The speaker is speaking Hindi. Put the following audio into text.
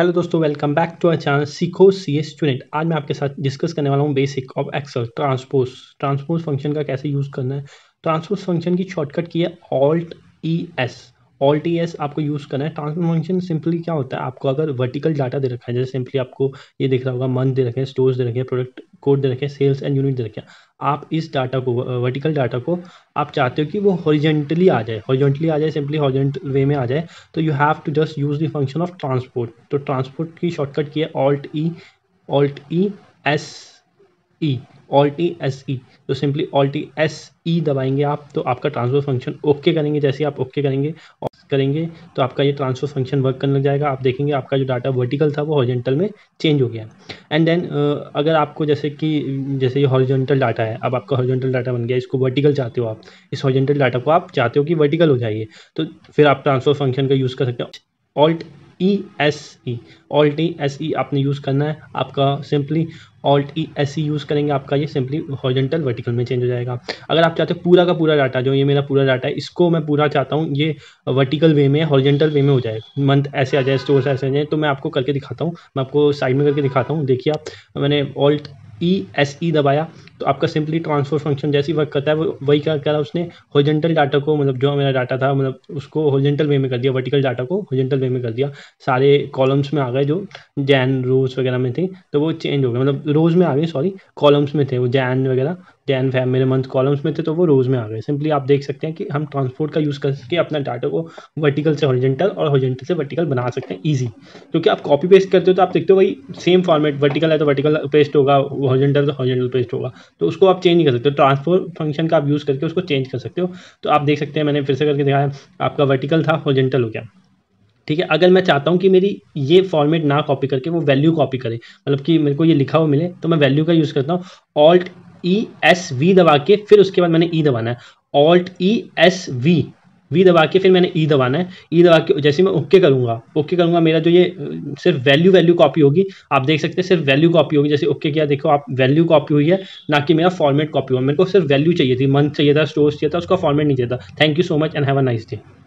हेलो दोस्तों welcome back to our channel सीखो सी एस स्टूडेंट आज मैं आपके साथ डिस्कस करने वाला हूँ basic of Excel transpose transpose function का कैसे यूज़ करना है ट्रांसपोज फंक्शन की शॉर्टकट की है Alt E S Alt E S आपको यूज़ करना है ट्रांसपोज फंक्शन सिंपली क्या होता है आपको अगर वर्टिकल डाटा दे रखा है जैसे सिंपली आपको ये दिख रहा होगा मंथ दे रखे हैं स्टोर्स दे रखे हैं प्रोडक्ट कोड दे रखे हैं सेल्स एंड यूनिट दे रखे हैं आप इस डाटा को वर्टिकल uh, डाटा को आप चाहते हो कि वो हॉरिजेंटली आ जाए हॉरिजेंटली आ जाए सिंपली हॉरिजेंटल वे में आ जाए तो you have to just use the function of transport तो ट्रांसपोर्ट की शॉर्टकट की है Alt E Alt E S E Alt E S E तो simply Alt E S E दबाएंगे आप तो आपका ट्रांसपोर्ट फंक्शन ओके करेंगे जैसे आप ओके करेंगे करेंगे तो आपका ये ट्रांसफर फंक्शन वर्क करने लग जाएगा आप देखेंगे आपका जो डाटा वर्टिकल था वो हॉरिजेंटल में चेंज हो गया एंड देन अगर आपको जैसे कि जैसे ये हॉरिजेंटल डाटा है अब आपका हॉरिजेंटल डाटा बन गया इसको वर्टिकल चाहते हो आप इस हॉरिजेंटल डाटा को आप चाहते हो कि वर्टिकल हो जाइए तो फिर आप ट्रांसफर फंक्शन का यूज़ कर सकते हो Alt E S E Alt E S E आपने यूज़ करना है आपका simply Alt E S E use करेंगे आपका ये सिंपली हॉरिजेंटल वर्टिकल में चेंज हो जाएगा अगर आप चाहते हो पूरा का पूरा डाटा जो ये मेरा पूरा डाटा है इसको मैं पूरा चाहता हूँ ये वर्टिकल वे में हॉरिजेंटल वे में हो जाए मंथ ऐसे आ जाए स्टोर्स ऐसे आ जाए तो मैं आपको करके दिखाता हूँ मैं आपको साइड में करके दिखाता हूँ देखिए आप मैंने ऑल्ट ई एस ई दबाया तो आपका सिंपली ट्रांसफर फंक्शन जैसी वर्क करता है वो वही क्या करा उसने होजेंटल डाटा को मतलब जो मेरा डाटा था मतलब उसको होजेंटल वे में कर दिया वर्टिकल डाटा को होजेंटल वे में कर दिया सारे कॉलम्स में आ गए जो जैन रोज वगैरह में थे तो वो चेंज हो गए मतलब रोज में आ गए सॉरी कॉलम्स में थे वो जैन वगैरह जैन फैम मेरे मंथ कॉलम्स में थे तो वो रोज में आ गए सिंपली आप देख सकते हैं कि हम ट्रांसपोर्ट का यूज़ करके अपना डाटा को वर्टिकल से होजेंटल और होजेंटल से वर्टिकल बना सकते हैं ईजी क्योंकि आप कॉपी पेस्ट करते हो तो आप देखते हो वही सेम फॉर्मेट वर्टिकल है तो वर्टिकल पेस्ट होगा होजेंटल तो हॉरिजेंटल पेस्ट होगा तो उसको आप चेंज कर सकते हो ट्रांसफोर फंक्शन का आप यूज़ करके उसको चेंज कर सकते हो तो आप देख सकते हैं मैंने फिर से करके दिखाया आपका वर्टिकल था जेंटल हो गया ठीक है अगर मैं चाहता हूँ कि मेरी ये फॉर्मेट ना कॉपी करके वो वैल्यू कॉपी करे मतलब कि मेरे को ये लिखा हुआ मिले तो मैं वैल्यू का यूज़ करता हूँ ऑल्ट ई एस वी दबा के फिर उसके बाद मैंने ई e दबाना है Alt E S V V दबा के फिर मैंने ई e दबाना है ई e दबा के जैसे मैं ओके करूँगा ओके करूँगा मेरा जो ये सिर्फ वैल्यू वैल्यू कॉपी होगी आप देख सकते हैं सिर्फ वैल्यू कॉपी होगी जैसे ओके किया देखो आप वैल्यू कॉपी हुई है ना कि मेरा फॉर्मेट कॉपी हुआ मेरे को सिर्फ वैल्यू चाहिए थी मंथ चाहिए था स्टोर्स चाहिए था उसका फॉर्मेट नहीं चाहिए था thank you so much and have a nice day